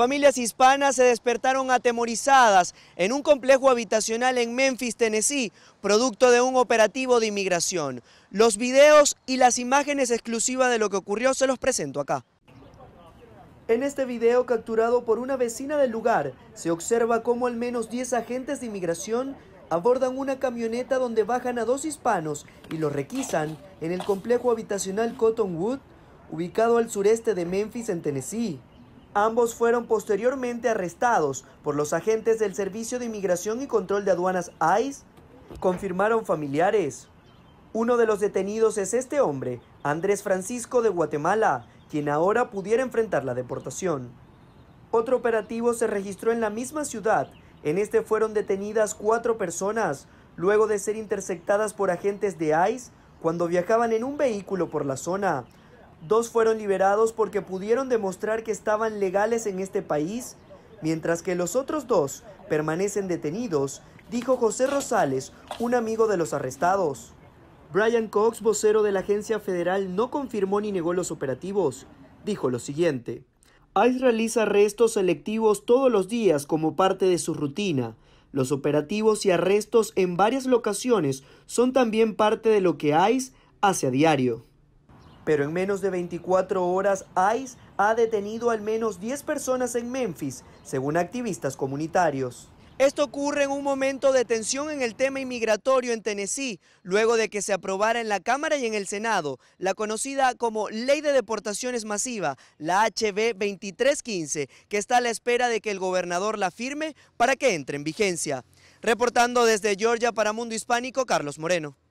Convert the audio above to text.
familias hispanas se despertaron atemorizadas en un complejo habitacional en Memphis, Tennessee, producto de un operativo de inmigración. Los videos y las imágenes exclusivas de lo que ocurrió se los presento acá. En este video capturado por una vecina del lugar, se observa cómo al menos 10 agentes de inmigración abordan una camioneta donde bajan a dos hispanos y los requisan en el complejo habitacional Cottonwood, ubicado al sureste de Memphis, en Tennessee. Ambos fueron posteriormente arrestados por los agentes del Servicio de Inmigración y Control de Aduanas ICE, confirmaron familiares. Uno de los detenidos es este hombre, Andrés Francisco de Guatemala, quien ahora pudiera enfrentar la deportación. Otro operativo se registró en la misma ciudad. En este fueron detenidas cuatro personas, luego de ser interceptadas por agentes de ICE cuando viajaban en un vehículo por la zona. Dos fueron liberados porque pudieron demostrar que estaban legales en este país, mientras que los otros dos permanecen detenidos, dijo José Rosales, un amigo de los arrestados. Brian Cox, vocero de la agencia federal, no confirmó ni negó los operativos. Dijo lo siguiente. ICE realiza arrestos selectivos todos los días como parte de su rutina. Los operativos y arrestos en varias locaciones son también parte de lo que ICE hace a diario. Pero en menos de 24 horas, ICE ha detenido al menos 10 personas en Memphis, según activistas comunitarios. Esto ocurre en un momento de tensión en el tema inmigratorio en Tennessee, luego de que se aprobara en la Cámara y en el Senado la conocida como Ley de Deportaciones Masiva, la HB 2315, que está a la espera de que el gobernador la firme para que entre en vigencia. Reportando desde Georgia para Mundo Hispánico, Carlos Moreno.